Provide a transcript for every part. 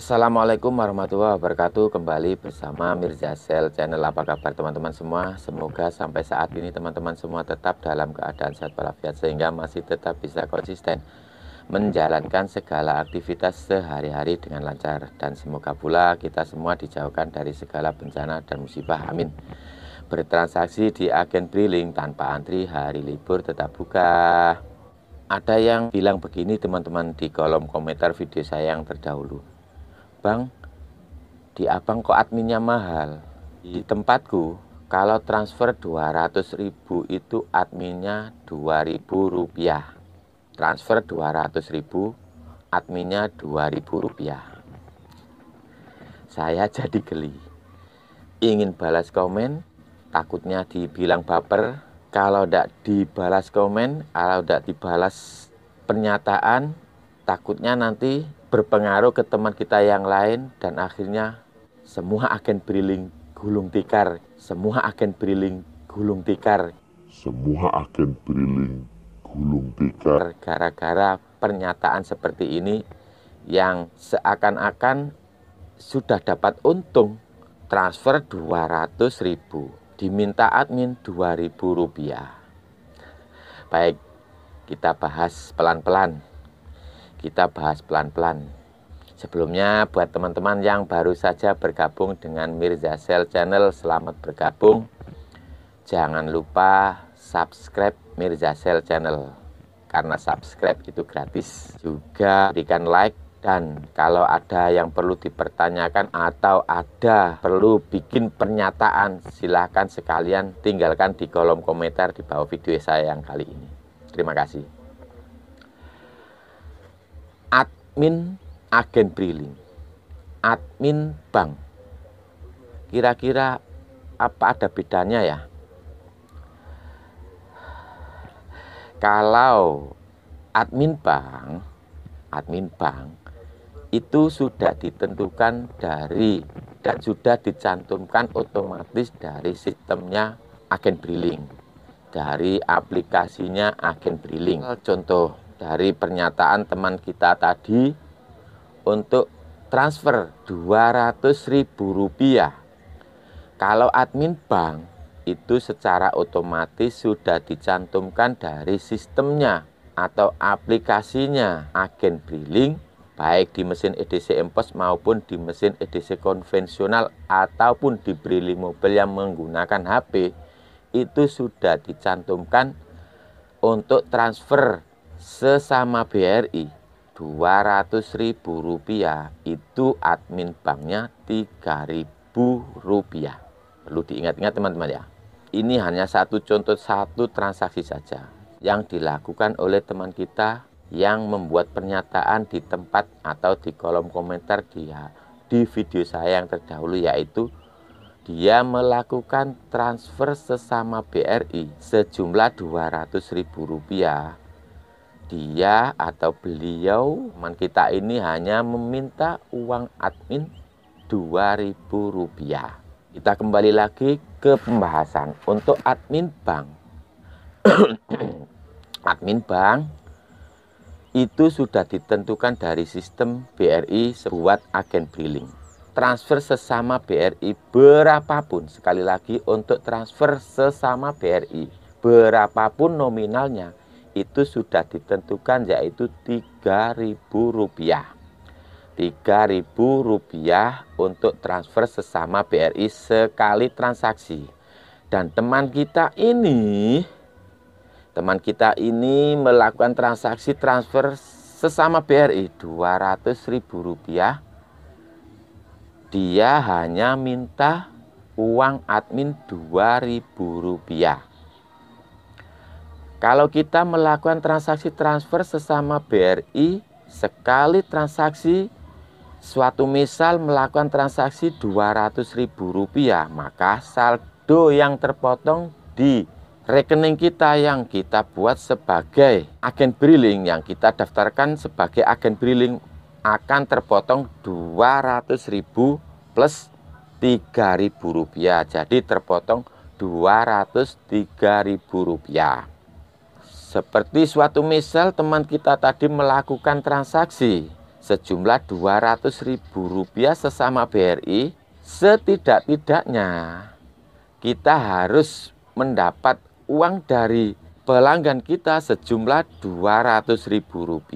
Assalamualaikum warahmatullahi wabarakatuh Kembali bersama Mirza Sel Channel Apa kabar teman-teman semua Semoga sampai saat ini teman-teman semua tetap dalam keadaan sehat walafiat Sehingga masih tetap bisa konsisten Menjalankan segala aktivitas sehari-hari dengan lancar Dan semoga pula kita semua dijauhkan dari segala bencana dan musibah Amin Bertransaksi di agen briling tanpa antri hari libur tetap buka ada yang bilang begini teman-teman di kolom komentar video saya yang terdahulu Abang di Abang kok adminnya mahal di tempatku kalau transfer 200 ribu itu adminnya 2000 rupiah transfer 200 ribu adminnya 2000 rupiah saya jadi geli ingin balas komen takutnya dibilang baper kalau tidak dibalas komen kalau tidak dibalas pernyataan takutnya nanti berpengaruh ke teman kita yang lain dan akhirnya semua agen briling gulung tikar, semua agen briling gulung tikar, semua agen briling gulung tikar. Gara-gara pernyataan seperti ini yang seakan-akan sudah dapat untung transfer 200 ribu diminta admin 2000 rupiah baik kita bahas pelan-pelan kita bahas pelan-pelan. Sebelumnya, buat teman-teman yang baru saja bergabung dengan Mirza Sel Channel, selamat bergabung. Jangan lupa subscribe Mirza Sel Channel, karena subscribe itu gratis. Juga berikan like dan kalau ada yang perlu dipertanyakan atau ada perlu bikin pernyataan, silahkan sekalian tinggalkan di kolom komentar di bawah video saya yang kali ini. Terima kasih. admin agen briling, admin bank. Kira-kira apa ada bedanya ya? Kalau admin bank, admin bank itu sudah ditentukan dari dan sudah dicantumkan otomatis dari sistemnya agen briling dari aplikasinya agen briling contoh dari pernyataan teman kita tadi untuk transfer rp ribu Kalau admin bank itu secara otomatis sudah dicantumkan dari sistemnya atau aplikasinya agen briling baik di mesin EDC Empos maupun di mesin EDC konvensional ataupun di briling mobile yang menggunakan HP itu sudah dicantumkan untuk transfer sesama BRI dua ratus ribu rupiah itu admin banknya tiga ribu rupiah perlu diingat-ingat teman-teman ya ini hanya satu contoh satu transaksi saja yang dilakukan oleh teman kita yang membuat pernyataan di tempat atau di kolom komentar dia di video saya yang terdahulu yaitu dia melakukan transfer sesama BRI sejumlah dua ratus ribu rupiah dia atau beliau man kita ini hanya meminta uang admin Rp2.000. Kita kembali lagi ke pembahasan untuk admin bank. admin bank itu sudah ditentukan dari sistem BRI sebuah agen billing. Transfer sesama BRI berapapun, sekali lagi untuk transfer sesama BRI berapapun nominalnya, itu sudah ditentukan yaitu Rp3.000. Rp3.000 untuk transfer sesama BRI sekali transaksi. Dan teman kita ini teman kita ini melakukan transaksi transfer sesama BRI Rp200.000. Dia hanya minta uang admin Rp2.000 kalau kita melakukan transaksi transfer sesama BRI, sekali transaksi suatu misal melakukan transaksi Rp200.000, maka saldo yang terpotong di rekening kita yang kita buat sebagai agen briling yang kita daftarkan sebagai agen briling akan terpotong Rp200.000 plus Rp3.000. Jadi terpotong Rp203.000. Seperti suatu misal teman kita tadi melakukan transaksi sejumlah Rp200.000 sesama BRI, setidak-tidaknya kita harus mendapat uang dari pelanggan kita sejumlah Rp200.000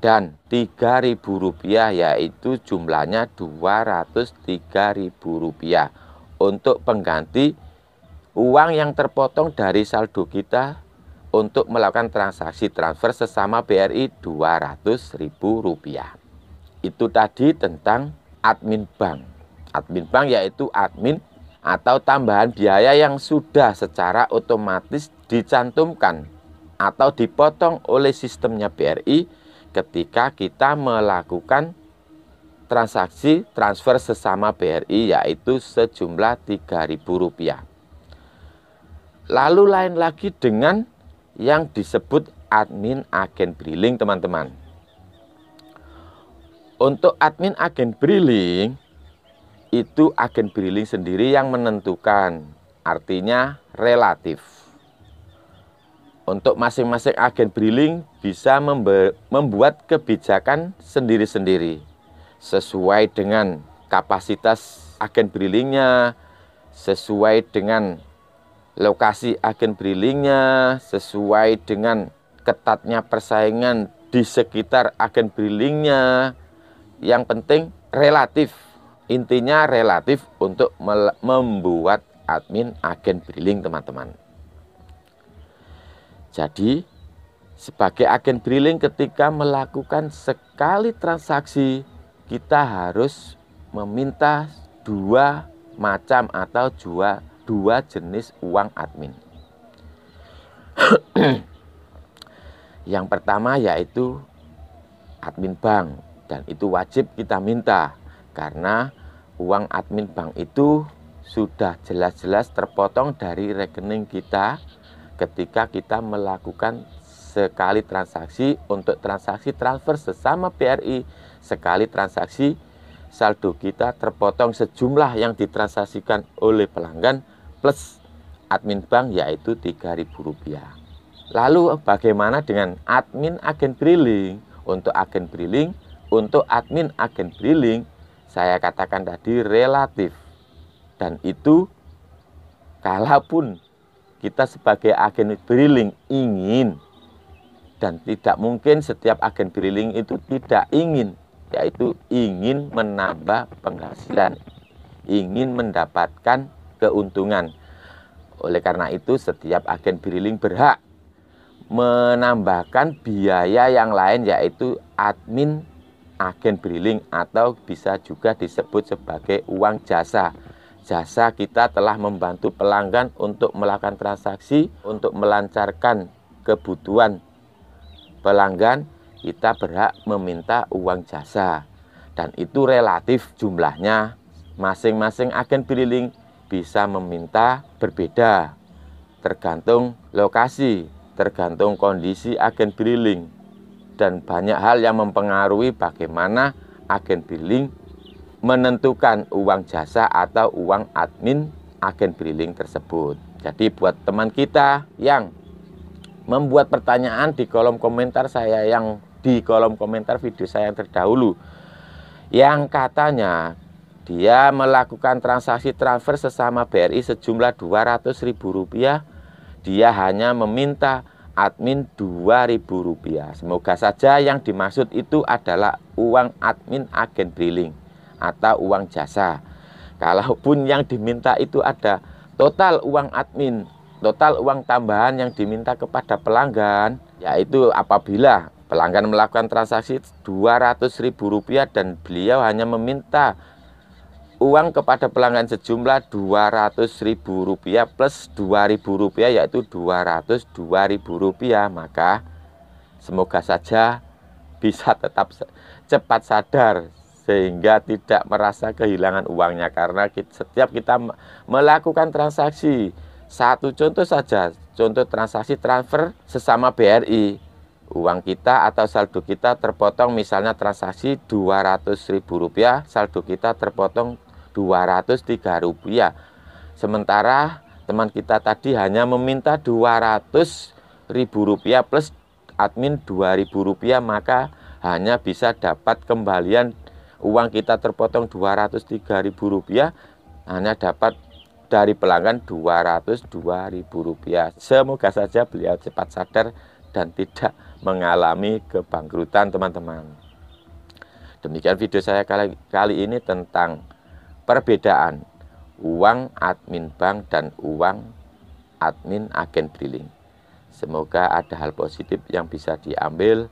dan Rp3.000 yaitu jumlahnya Rp203.000 untuk pengganti uang yang terpotong dari saldo kita untuk melakukan transaksi transfer sesama BRI Rp200.000. Itu tadi tentang admin bank. Admin bank yaitu admin atau tambahan biaya yang sudah secara otomatis dicantumkan atau dipotong oleh sistemnya BRI ketika kita melakukan transaksi transfer sesama BRI yaitu sejumlah Rp3.000. Lalu lain lagi dengan yang disebut admin agen briling teman-teman. Untuk admin agen briling itu agen briling sendiri yang menentukan artinya relatif. Untuk masing-masing agen briling bisa membuat kebijakan sendiri-sendiri sesuai dengan kapasitas agen brilingnya sesuai dengan lokasi agen brilingnya sesuai dengan ketatnya persaingan di sekitar agen brilingnya yang penting relatif intinya relatif untuk membuat admin agen briling teman-teman jadi sebagai agen briling ketika melakukan sekali transaksi kita harus meminta dua macam atau dua dua jenis uang admin. yang pertama yaitu admin bank dan itu wajib kita minta karena uang admin bank itu sudah jelas-jelas terpotong dari rekening kita ketika kita melakukan sekali transaksi untuk transaksi transfer sesama PRI sekali transaksi saldo kita terpotong sejumlah yang ditransaksikan oleh pelanggan plus admin bank yaitu Rp3.000. Lalu bagaimana dengan admin agen briling? Untuk agen briling, untuk admin agen briling, saya katakan tadi relatif. Dan itu kalaupun kita sebagai agen briling ingin dan tidak mungkin setiap agen briling itu tidak ingin yaitu ingin menambah penghasilan ingin mendapatkan keuntungan. Oleh karena itu, setiap agen briling berhak menambahkan biaya yang lain yaitu admin agen briling atau bisa juga disebut sebagai uang jasa. Jasa kita telah membantu pelanggan untuk melakukan transaksi, untuk melancarkan kebutuhan pelanggan, kita berhak meminta uang jasa. Dan itu relatif jumlahnya masing-masing agen briling bisa meminta berbeda tergantung lokasi, tergantung kondisi agen billing dan banyak hal yang mempengaruhi bagaimana agen billing menentukan uang jasa atau uang admin agen billing tersebut. Jadi buat teman kita yang membuat pertanyaan di kolom komentar saya yang di kolom komentar video saya yang terdahulu yang katanya dia melakukan transaksi transfer sesama BRI sejumlah Rp200.000. Dia hanya meminta admin Rp2.000. Semoga saja yang dimaksud itu adalah uang admin agen billing atau uang jasa. Kalaupun yang diminta itu ada total uang admin, total uang tambahan yang diminta kepada pelanggan, yaitu apabila pelanggan melakukan transaksi Rp200.000 dan beliau hanya meminta uang kepada pelanggan sejumlah Rp200.000 plus Rp2.000 yaitu Rp202.000 maka semoga saja bisa tetap cepat sadar sehingga tidak merasa kehilangan uangnya karena setiap kita melakukan transaksi satu contoh saja contoh transaksi transfer sesama BRI uang kita atau saldo kita terpotong misalnya transaksi Rp200.000 saldo kita terpotong 203 rupiah sementara teman kita tadi hanya meminta 200 ribu rupiah plus admin 2000 rupiah maka hanya bisa dapat kembalian uang kita terpotong 203 ribu rupiah hanya dapat dari pelanggan 202 ribu rupiah semoga saja beliau cepat sadar dan tidak mengalami kebangkrutan teman-teman demikian video saya kali, kali ini tentang Perbedaan uang admin bank dan uang admin agen briling. Semoga ada hal positif yang bisa diambil.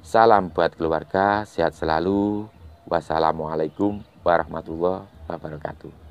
Salam buat keluarga, sehat selalu. Wassalamualaikum warahmatullahi wabarakatuh.